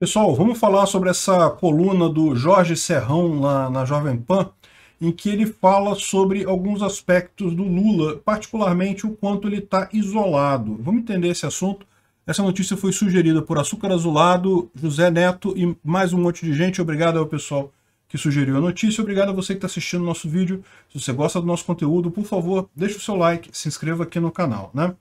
Pessoal, vamos falar sobre essa coluna do Jorge Serrão lá na Jovem Pan, em que ele fala sobre alguns aspectos do Lula, particularmente o quanto ele está isolado. Vamos entender esse assunto. Essa notícia foi sugerida por Açúcar Azulado, José Neto e mais um monte de gente. Obrigado ao pessoal que sugeriu a notícia. Obrigado a você que está assistindo o nosso vídeo. Se você gosta do nosso conteúdo, por favor, deixe o seu like, se inscreva aqui no canal. né?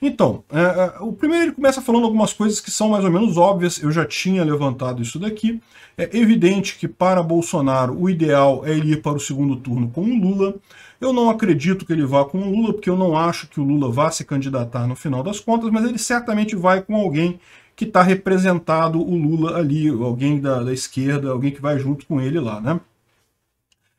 Então, é, é, o primeiro ele começa falando algumas coisas que são mais ou menos óbvias, eu já tinha levantado isso daqui. É evidente que para Bolsonaro o ideal é ele ir para o segundo turno com o Lula. Eu não acredito que ele vá com o Lula, porque eu não acho que o Lula vá se candidatar no final das contas, mas ele certamente vai com alguém que está representado o Lula ali, alguém da, da esquerda, alguém que vai junto com ele lá, né?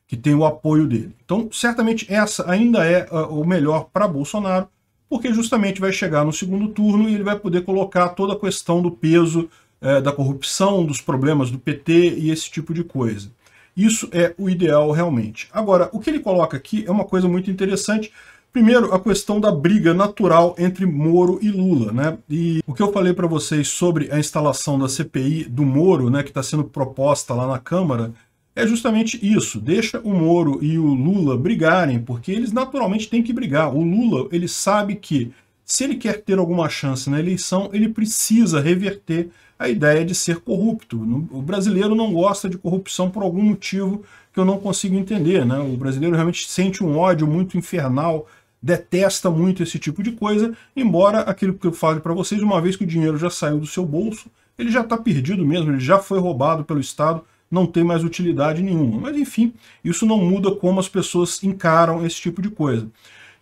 Que tem o apoio dele. Então, certamente essa ainda é uh, o melhor para Bolsonaro porque justamente vai chegar no segundo turno e ele vai poder colocar toda a questão do peso é, da corrupção, dos problemas do PT e esse tipo de coisa. Isso é o ideal realmente. Agora, o que ele coloca aqui é uma coisa muito interessante. Primeiro, a questão da briga natural entre Moro e Lula. Né? E o que eu falei para vocês sobre a instalação da CPI do Moro, né, que está sendo proposta lá na Câmara, é justamente isso, deixa o Moro e o Lula brigarem, porque eles naturalmente têm que brigar. O Lula, ele sabe que se ele quer ter alguma chance na eleição, ele precisa reverter a ideia de ser corrupto. O brasileiro não gosta de corrupção por algum motivo que eu não consigo entender. Né? O brasileiro realmente sente um ódio muito infernal, detesta muito esse tipo de coisa, embora aquilo que eu falo para vocês, uma vez que o dinheiro já saiu do seu bolso, ele já está perdido mesmo, ele já foi roubado pelo Estado, não tem mais utilidade nenhuma. Mas enfim, isso não muda como as pessoas encaram esse tipo de coisa.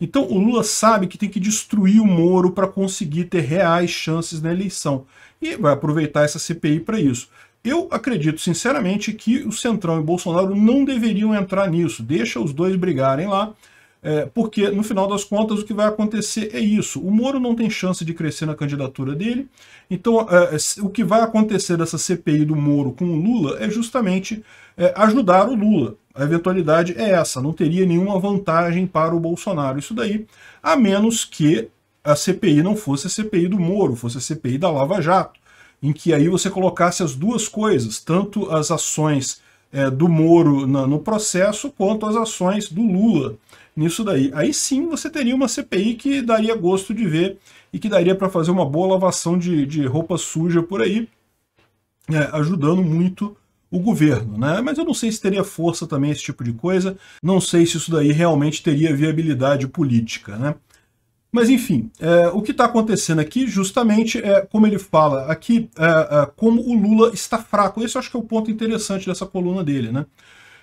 Então o Lula sabe que tem que destruir o Moro para conseguir ter reais chances na eleição. E vai aproveitar essa CPI para isso. Eu acredito sinceramente que o Centrão e o Bolsonaro não deveriam entrar nisso. Deixa os dois brigarem lá é, porque, no final das contas, o que vai acontecer é isso. O Moro não tem chance de crescer na candidatura dele, então é, o que vai acontecer dessa CPI do Moro com o Lula é justamente é, ajudar o Lula. A eventualidade é essa, não teria nenhuma vantagem para o Bolsonaro. Isso daí, a menos que a CPI não fosse a CPI do Moro, fosse a CPI da Lava Jato, em que aí você colocasse as duas coisas, tanto as ações é, do Moro na, no processo, quanto as ações do Lula nisso daí. Aí sim você teria uma CPI que daria gosto de ver e que daria para fazer uma boa lavação de, de roupa suja por aí, é, ajudando muito o governo, né? Mas eu não sei se teria força também esse tipo de coisa, não sei se isso daí realmente teria viabilidade política, né? Mas enfim, é, o que está acontecendo aqui justamente é, como ele fala aqui, é, é, como o Lula está fraco. Esse eu acho que é o ponto interessante dessa coluna dele, né?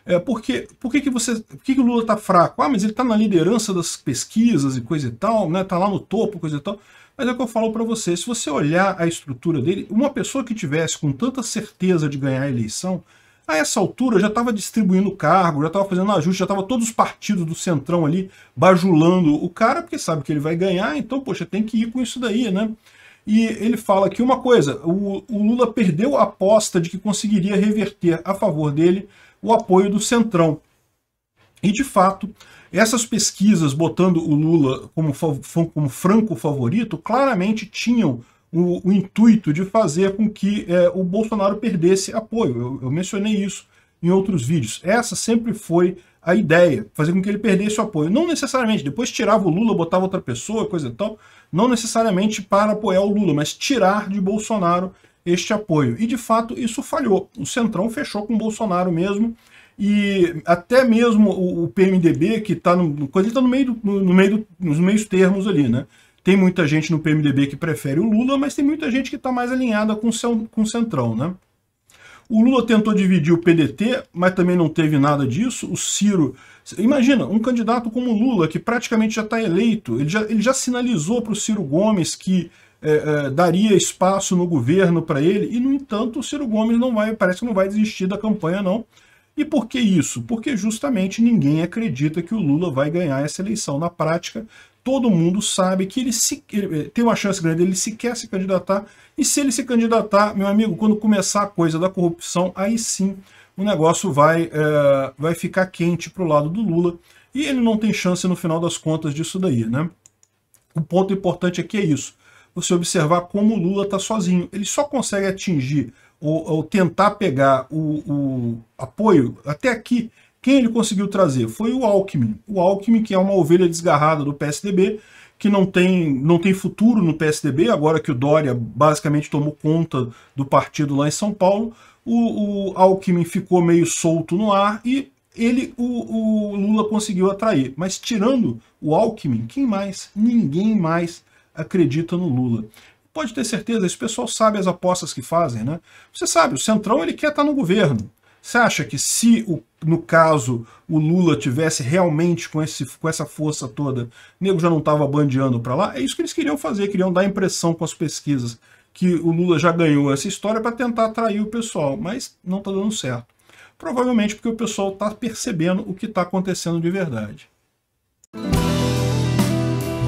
É, porque por que, que você. Por que, que o Lula está fraco? Ah, mas ele está na liderança das pesquisas e coisa e tal, né? Está lá no topo, coisa e tal. Mas é o que eu falo para você, se você olhar a estrutura dele, uma pessoa que tivesse com tanta certeza de ganhar a eleição, a essa altura já estava distribuindo cargo, já estava fazendo ajuste, já estava todos os partidos do Centrão ali bajulando o cara, porque sabe que ele vai ganhar, então, poxa, tem que ir com isso daí, né? E ele fala aqui uma coisa, o, o Lula perdeu a aposta de que conseguiria reverter a favor dele o apoio do Centrão. E, de fato, essas pesquisas botando o Lula como, como franco favorito claramente tinham o, o, intuito de fazer com que é, o Bolsonaro perdesse apoio. Eu, eu mencionei isso em outros vídeos. Essa sempre foi a ideia, fazer com que ele perdesse o apoio. Não necessariamente, depois tirava o Lula, botava outra pessoa, coisa e tal, não necessariamente para apoiar o Lula, mas tirar de Bolsonaro este apoio. E de fato isso falhou. O Centrão fechou com o Bolsonaro mesmo. E até mesmo o, PMDB, que está no, tá no meio, do, no meio do, nos meios termos ali, né? Tem muita gente no PMDB que prefere o Lula, mas tem muita gente que está mais alinhada com, seu, com o Centrão, né? O Lula tentou dividir o PDT, mas também não teve nada disso. O Ciro. Imagina, um candidato como o Lula, que praticamente já está eleito, ele já, ele já sinalizou para o Ciro Gomes que é, é, daria espaço no governo para ele, e, no entanto, o Ciro Gomes não vai, parece que não vai desistir da campanha, não. E por que isso? Porque justamente ninguém acredita que o Lula vai ganhar essa eleição. Na prática, todo mundo sabe que ele, se, ele é, tem uma chance grande, ele sequer se candidatar, e se ele se candidatar, meu amigo, quando começar a coisa da corrupção, aí sim o negócio vai, é, vai ficar quente para o lado do Lula, e ele não tem chance no final das contas disso daí, né? O ponto importante aqui é isso você observar como o Lula está sozinho. Ele só consegue atingir ou, ou tentar pegar o, o apoio até aqui quem ele conseguiu trazer? Foi o Alckmin. O Alckmin, que é uma ovelha desgarrada do PSDB, que não tem, não tem futuro no PSDB, agora que o Dória basicamente tomou conta do partido lá em São Paulo, o, o Alckmin ficou meio solto no ar e ele, o, o Lula conseguiu atrair. Mas tirando o Alckmin, quem mais? Ninguém mais acredita no Lula. Pode ter certeza, esse pessoal sabe as apostas que fazem, né? Você sabe, o Centrão ele quer estar no governo. Você acha que se, o, no caso, o Lula tivesse realmente com, esse, com essa força toda, o nego já não estava bandeando para lá? É isso que eles queriam fazer, queriam dar impressão com as pesquisas que o Lula já ganhou essa história para tentar atrair o pessoal, mas não está dando certo. Provavelmente porque o pessoal está percebendo o que está acontecendo de verdade.